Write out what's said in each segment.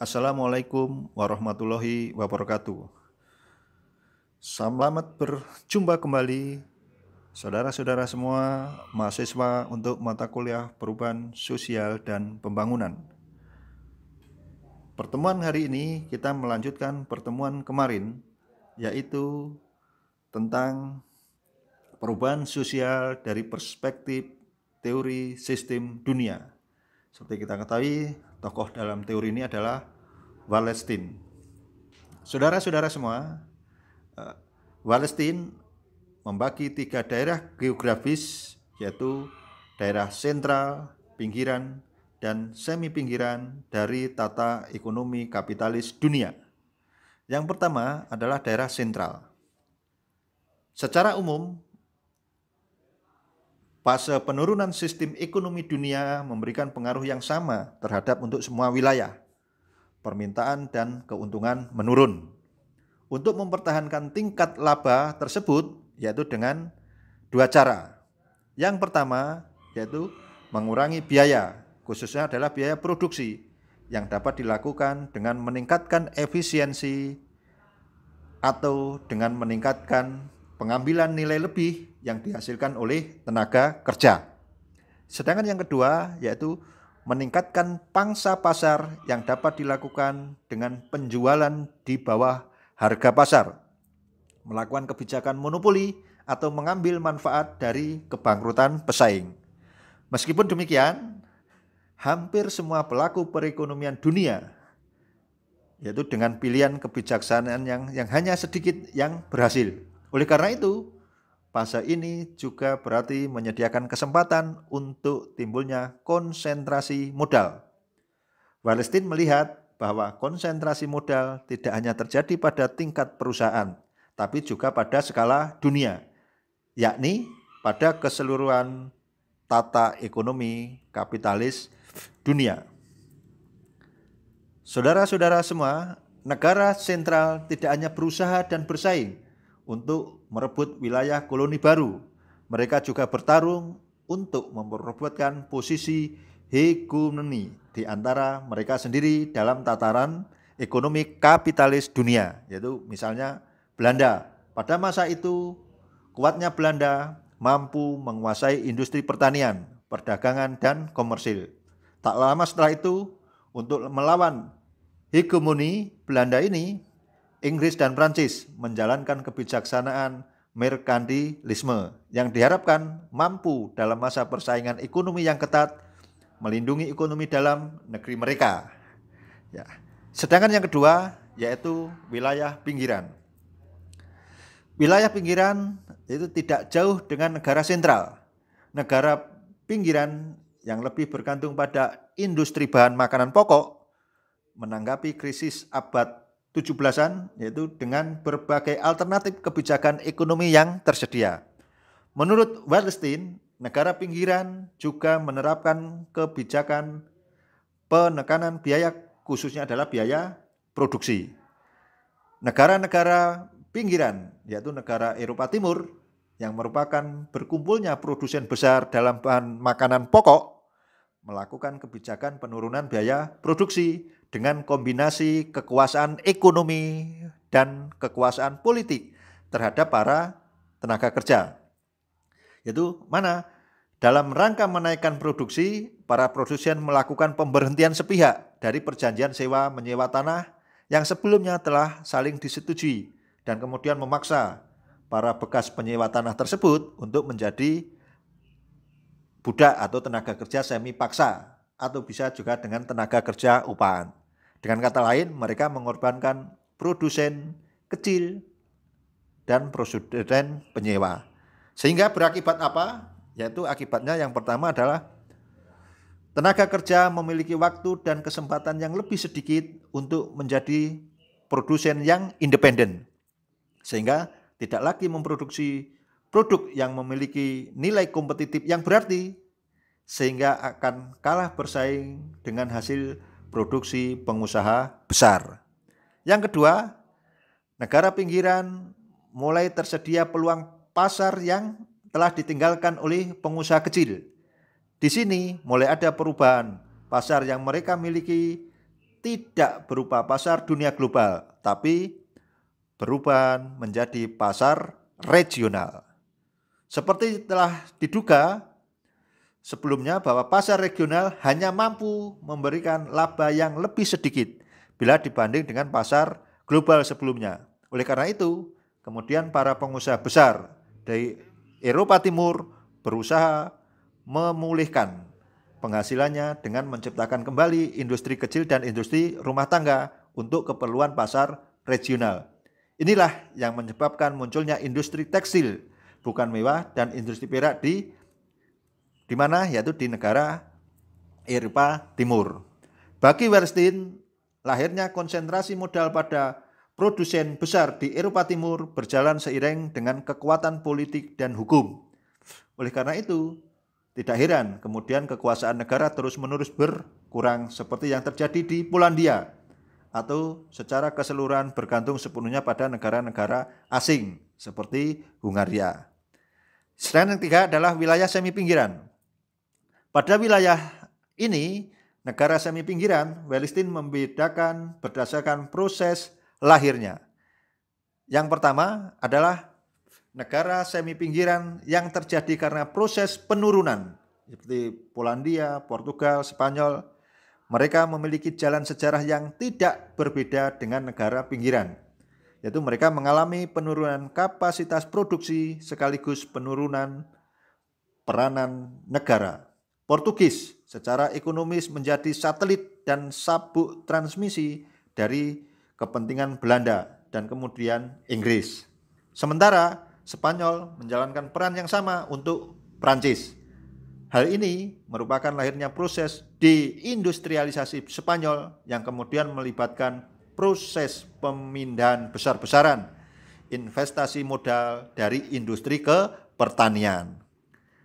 Assalamualaikum warahmatullahi wabarakatuh. Selamat berjumpa kembali saudara-saudara semua mahasiswa untuk mata kuliah perubahan sosial dan pembangunan. Pertemuan hari ini kita melanjutkan pertemuan kemarin yaitu tentang perubahan sosial dari perspektif teori sistem dunia. Seperti kita ketahui, tokoh dalam teori ini adalah Wallenstein. Saudara-saudara semua, eh, Wallenstein membagi tiga daerah geografis yaitu daerah sentral, pinggiran, dan semi pinggiran dari tata ekonomi kapitalis dunia. Yang pertama adalah daerah sentral. Secara umum, Fase penurunan sistem ekonomi dunia memberikan pengaruh yang sama terhadap untuk semua wilayah. Permintaan dan keuntungan menurun. Untuk mempertahankan tingkat laba tersebut yaitu dengan dua cara. Yang pertama yaitu mengurangi biaya, khususnya adalah biaya produksi yang dapat dilakukan dengan meningkatkan efisiensi atau dengan meningkatkan pengambilan nilai lebih yang dihasilkan oleh tenaga kerja. Sedangkan yang kedua yaitu meningkatkan pangsa pasar yang dapat dilakukan dengan penjualan di bawah harga pasar, melakukan kebijakan monopoli atau mengambil manfaat dari kebangkrutan pesaing. Meskipun demikian, hampir semua pelaku perekonomian dunia yaitu dengan pilihan kebijaksanaan yang yang hanya sedikit yang berhasil. Oleh karena itu, fase ini juga berarti menyediakan kesempatan untuk timbulnya konsentrasi modal. Walestin melihat bahwa konsentrasi modal tidak hanya terjadi pada tingkat perusahaan, tapi juga pada skala dunia, yakni pada keseluruhan tata ekonomi kapitalis dunia. Saudara-saudara semua, negara sentral tidak hanya berusaha dan bersaing, untuk merebut wilayah koloni baru. Mereka juga bertarung untuk memperebutkan posisi hegemoni di antara mereka sendiri dalam tataran ekonomi kapitalis dunia, yaitu misalnya Belanda. Pada masa itu, kuatnya Belanda mampu menguasai industri pertanian, perdagangan, dan komersil. Tak lama setelah itu, untuk melawan hegemoni Belanda ini, Inggris dan Prancis menjalankan kebijaksanaan merkantilisme yang diharapkan mampu dalam masa persaingan ekonomi yang ketat melindungi ekonomi dalam negeri mereka. Ya. Sedangkan yang kedua yaitu wilayah pinggiran. Wilayah pinggiran itu tidak jauh dengan negara sentral. Negara pinggiran yang lebih bergantung pada industri bahan makanan pokok menanggapi krisis abad 17-an yaitu dengan berbagai alternatif kebijakan ekonomi yang tersedia. Menurut Wallstein, negara pinggiran juga menerapkan kebijakan penekanan biaya khususnya adalah biaya produksi. Negara-negara pinggiran yaitu negara Eropa Timur yang merupakan berkumpulnya produsen besar dalam bahan makanan pokok melakukan kebijakan penurunan biaya produksi dengan kombinasi kekuasaan ekonomi dan kekuasaan politik terhadap para tenaga kerja. yaitu mana? Dalam rangka menaikkan produksi, para produsen melakukan pemberhentian sepihak dari perjanjian sewa menyewa tanah yang sebelumnya telah saling disetujui dan kemudian memaksa para bekas penyewa tanah tersebut untuk menjadi budak atau tenaga kerja semi paksa atau bisa juga dengan tenaga kerja upahan. Dengan kata lain, mereka mengorbankan produsen kecil dan produsen penyewa. Sehingga berakibat apa? Yaitu akibatnya yang pertama adalah tenaga kerja memiliki waktu dan kesempatan yang lebih sedikit untuk menjadi produsen yang independen. Sehingga tidak lagi memproduksi produk yang memiliki nilai kompetitif yang berarti sehingga akan kalah bersaing dengan hasil produksi pengusaha besar. Yang kedua, negara pinggiran mulai tersedia peluang pasar yang telah ditinggalkan oleh pengusaha kecil. Di sini mulai ada perubahan pasar yang mereka miliki tidak berupa pasar dunia global, tapi berubah menjadi pasar regional. Seperti telah diduga, Sebelumnya bahwa pasar regional hanya mampu memberikan laba yang lebih sedikit bila dibanding dengan pasar global sebelumnya. Oleh karena itu, kemudian para pengusaha besar dari Eropa Timur berusaha memulihkan penghasilannya dengan menciptakan kembali industri kecil dan industri rumah tangga untuk keperluan pasar regional. Inilah yang menyebabkan munculnya industri tekstil, bukan mewah, dan industri perak di di mana? Yaitu di negara Eropa Timur. Bagi Wellstein, lahirnya konsentrasi modal pada produsen besar di Eropa Timur berjalan seiring dengan kekuatan politik dan hukum. Oleh karena itu, tidak heran kemudian kekuasaan negara terus-menerus berkurang seperti yang terjadi di Polandia atau secara keseluruhan bergantung sepenuhnya pada negara-negara asing seperti Hungaria. Selain yang ketiga adalah wilayah semi pinggiran. Pada wilayah ini, negara semi pinggiran, Palestin membedakan berdasarkan proses lahirnya. Yang pertama adalah negara semi pinggiran yang terjadi karena proses penurunan seperti Polandia, Portugal, Spanyol. Mereka memiliki jalan sejarah yang tidak berbeda dengan negara pinggiran, yaitu mereka mengalami penurunan kapasitas produksi sekaligus penurunan peranan negara. Portugis secara ekonomis menjadi satelit dan sabuk transmisi dari kepentingan Belanda dan kemudian Inggris. Sementara Spanyol menjalankan peran yang sama untuk Prancis. Hal ini merupakan lahirnya proses deindustrialisasi Spanyol yang kemudian melibatkan proses pemindahan besar-besaran investasi modal dari industri ke pertanian.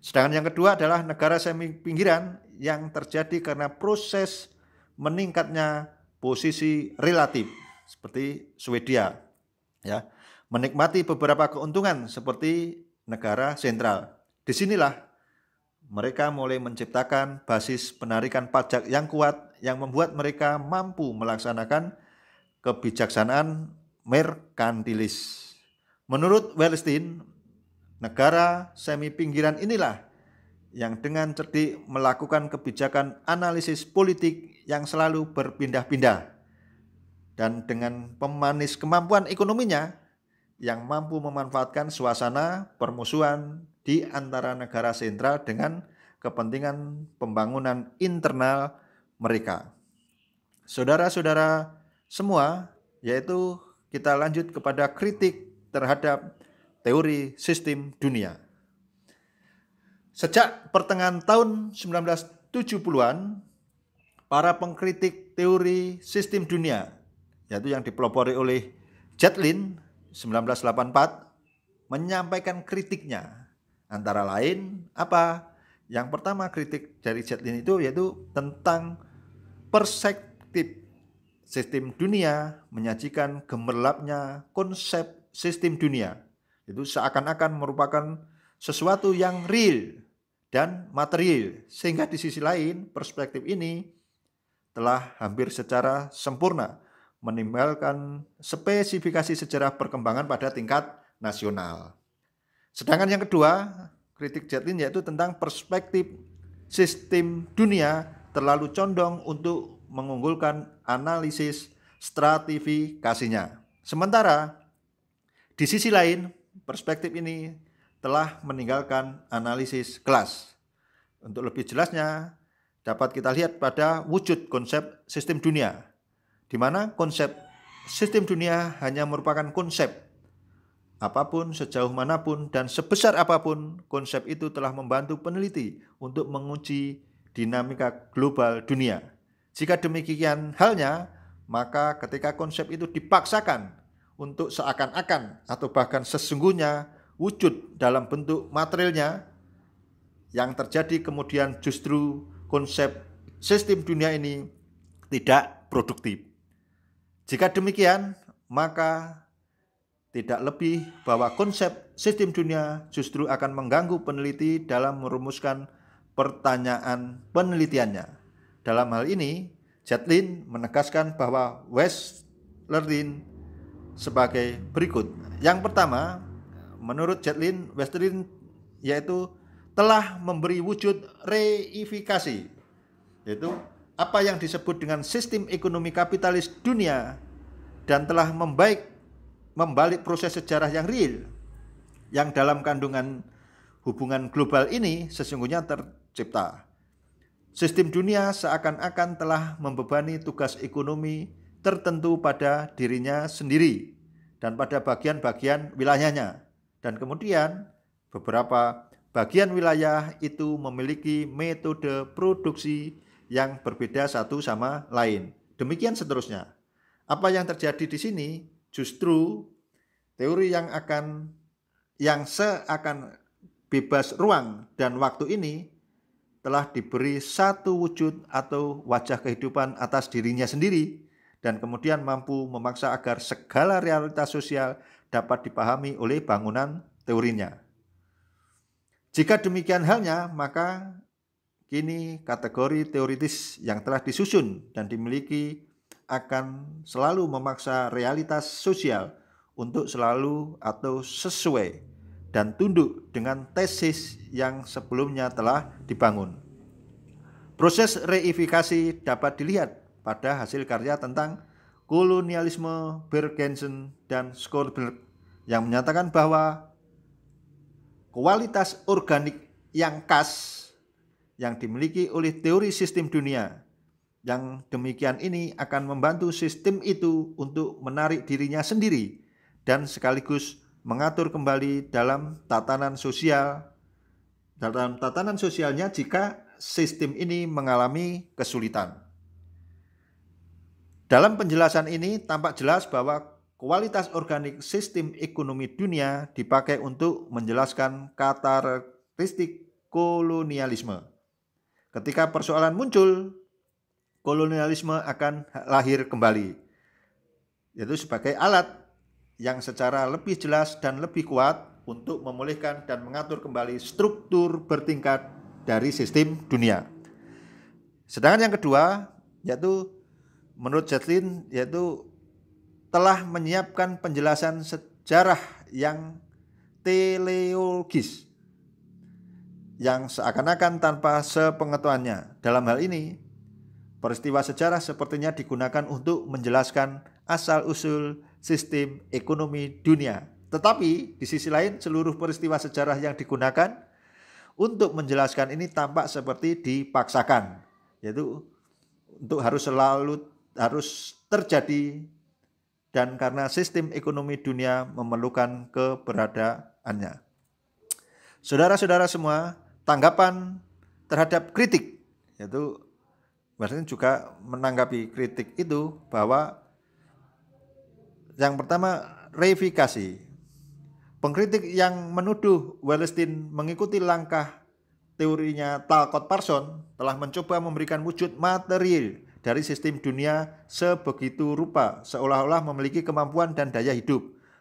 Sedangkan yang kedua adalah negara semi pinggiran yang terjadi karena proses meningkatnya posisi relatif seperti Swedia ya menikmati beberapa keuntungan seperti negara sentral. Disinilah mereka mulai menciptakan basis penarikan pajak yang kuat yang membuat mereka mampu melaksanakan kebijaksanaan merkantilis. Menurut Wellstein, Negara semi pinggiran inilah yang dengan cerdik melakukan kebijakan analisis politik yang selalu berpindah-pindah dan dengan pemanis kemampuan ekonominya yang mampu memanfaatkan suasana permusuhan di antara negara sentral dengan kepentingan pembangunan internal mereka. Saudara-saudara semua, yaitu kita lanjut kepada kritik terhadap teori sistem dunia. Sejak pertengahan tahun 1970-an, para pengkritik teori sistem dunia, yaitu yang dipelopori oleh Jetlin 1984, menyampaikan kritiknya. Antara lain, apa? Yang pertama kritik dari Jetlin itu yaitu tentang perspektif sistem dunia menyajikan gemerlapnya konsep sistem dunia itu seakan-akan merupakan sesuatu yang real dan material. Sehingga di sisi lain perspektif ini telah hampir secara sempurna menimbulkan spesifikasi sejarah perkembangan pada tingkat nasional. Sedangkan yang kedua, kritik Jatlin yaitu tentang perspektif sistem dunia terlalu condong untuk mengunggulkan analisis stratifikasinya. Sementara di sisi lain, perspektif ini telah meninggalkan analisis kelas. Untuk lebih jelasnya, dapat kita lihat pada wujud konsep sistem dunia, di mana konsep sistem dunia hanya merupakan konsep. Apapun, sejauh manapun, dan sebesar apapun, konsep itu telah membantu peneliti untuk menguji dinamika global dunia. Jika demikian halnya, maka ketika konsep itu dipaksakan untuk seakan-akan atau bahkan sesungguhnya wujud dalam bentuk materialnya yang terjadi kemudian justru konsep sistem dunia ini tidak produktif. Jika demikian, maka tidak lebih bahwa konsep sistem dunia justru akan mengganggu peneliti dalam merumuskan pertanyaan penelitiannya. Dalam hal ini, Jetlin menegaskan bahwa West Lerdin sebagai berikut. Yang pertama, menurut Jetlin Westerlin yaitu telah memberi wujud reifikasi yaitu apa yang disebut dengan sistem ekonomi kapitalis dunia dan telah membaik membalik proses sejarah yang real yang dalam kandungan hubungan global ini sesungguhnya tercipta. Sistem dunia seakan-akan telah membebani tugas ekonomi tertentu pada dirinya sendiri dan pada bagian-bagian wilayahnya. Dan kemudian beberapa bagian wilayah itu memiliki metode produksi yang berbeda satu sama lain. Demikian seterusnya. Apa yang terjadi di sini justru teori yang akan yang seakan bebas ruang dan waktu ini telah diberi satu wujud atau wajah kehidupan atas dirinya sendiri dan kemudian mampu memaksa agar segala realitas sosial dapat dipahami oleh bangunan teorinya. Jika demikian halnya, maka kini kategori teoritis yang telah disusun dan dimiliki akan selalu memaksa realitas sosial untuk selalu atau sesuai dan tunduk dengan tesis yang sebelumnya telah dibangun. Proses reifikasi dapat dilihat pada hasil karya tentang kolonialisme Bergensen dan Skorberg yang menyatakan bahwa kualitas organik yang khas yang dimiliki oleh teori sistem dunia yang demikian ini akan membantu sistem itu untuk menarik dirinya sendiri dan sekaligus mengatur kembali dalam tatanan sosial dalam tatanan sosialnya jika sistem ini mengalami kesulitan. Dalam penjelasan ini tampak jelas bahwa kualitas organik sistem ekonomi dunia dipakai untuk menjelaskan karakteristik kolonialisme. Ketika persoalan muncul, kolonialisme akan lahir kembali, yaitu sebagai alat yang secara lebih jelas dan lebih kuat untuk memulihkan dan mengatur kembali struktur bertingkat dari sistem dunia. Sedangkan yang kedua, yaitu menurut Jatlin yaitu telah menyiapkan penjelasan sejarah yang teleologis yang seakan-akan tanpa sepengetahuannya. Dalam hal ini, peristiwa sejarah sepertinya digunakan untuk menjelaskan asal-usul sistem ekonomi dunia. Tetapi di sisi lain seluruh peristiwa sejarah yang digunakan untuk menjelaskan ini tampak seperti dipaksakan, yaitu untuk harus selalu harus terjadi dan karena sistem ekonomi dunia memerlukan keberadaannya. Saudara-saudara semua, tanggapan terhadap kritik yaitu maksudnya juga menanggapi kritik itu bahwa yang pertama reifikasi. Pengkritik yang menuduh Wallerstein mengikuti langkah teorinya Talcott Parsons telah mencoba memberikan wujud material dari sistem dunia sebegitu rupa, seolah-olah memiliki kemampuan dan daya hidup.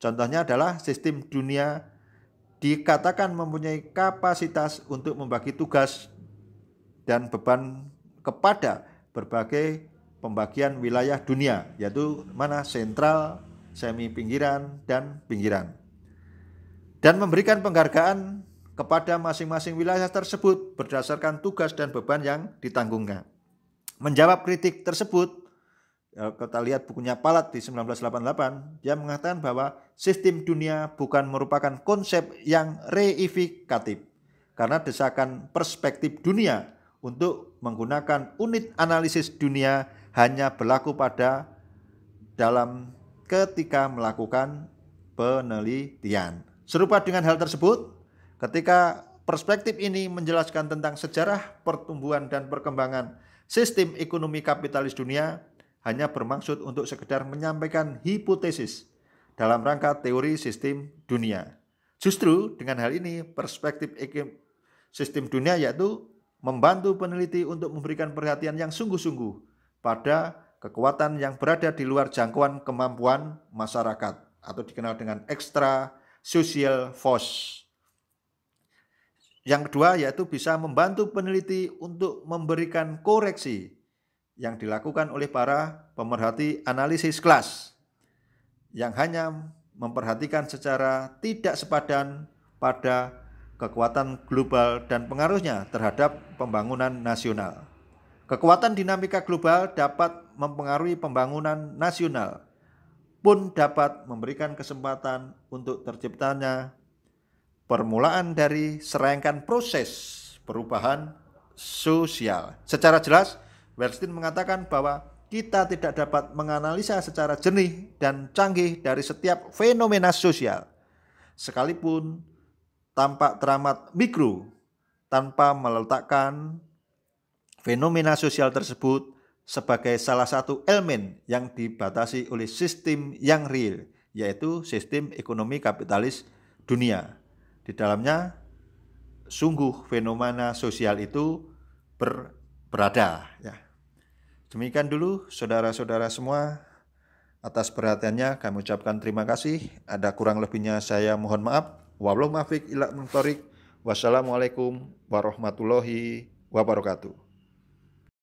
Contohnya adalah sistem dunia dikatakan mempunyai kapasitas untuk membagi tugas dan beban kepada berbagai pembagian wilayah dunia, yaitu mana sentral, semi pinggiran, dan pinggiran. Dan memberikan penghargaan kepada masing-masing wilayah tersebut berdasarkan tugas dan beban yang ditanggungnya. Menjawab kritik tersebut, ya, kita lihat bukunya Palat di 1988, dia mengatakan bahwa sistem dunia bukan merupakan konsep yang reifikatif, karena desakan perspektif dunia untuk menggunakan unit analisis dunia hanya berlaku pada dalam ketika melakukan penelitian. Serupa dengan hal tersebut, ketika perspektif ini menjelaskan tentang sejarah pertumbuhan dan perkembangan Sistem ekonomi kapitalis dunia hanya bermaksud untuk sekedar menyampaikan hipotesis dalam rangka teori sistem dunia. Justru dengan hal ini perspektif sistem dunia yaitu membantu peneliti untuk memberikan perhatian yang sungguh-sungguh pada kekuatan yang berada di luar jangkauan kemampuan masyarakat atau dikenal dengan extra social force. Yang kedua yaitu bisa membantu peneliti untuk memberikan koreksi yang dilakukan oleh para pemerhati analisis kelas yang hanya memperhatikan secara tidak sepadan pada kekuatan global dan pengaruhnya terhadap pembangunan nasional. Kekuatan dinamika global dapat mempengaruhi pembangunan nasional, pun dapat memberikan kesempatan untuk terciptanya permulaan dari serangkaian proses perubahan sosial. Secara jelas, Weinstein mengatakan bahwa kita tidak dapat menganalisa secara jernih dan canggih dari setiap fenomena sosial. Sekalipun tampak teramat mikro, tanpa meletakkan fenomena sosial tersebut sebagai salah satu elemen yang dibatasi oleh sistem yang real, yaitu sistem ekonomi kapitalis dunia. Di dalamnya sungguh fenomena sosial itu ber, berada. Ya. Demikian dulu saudara-saudara semua atas perhatiannya kami ucapkan terima kasih. Ada kurang lebihnya saya mohon maaf. Wabillahi muwaffiq Wassalamualaikum warahmatullahi wabarakatuh.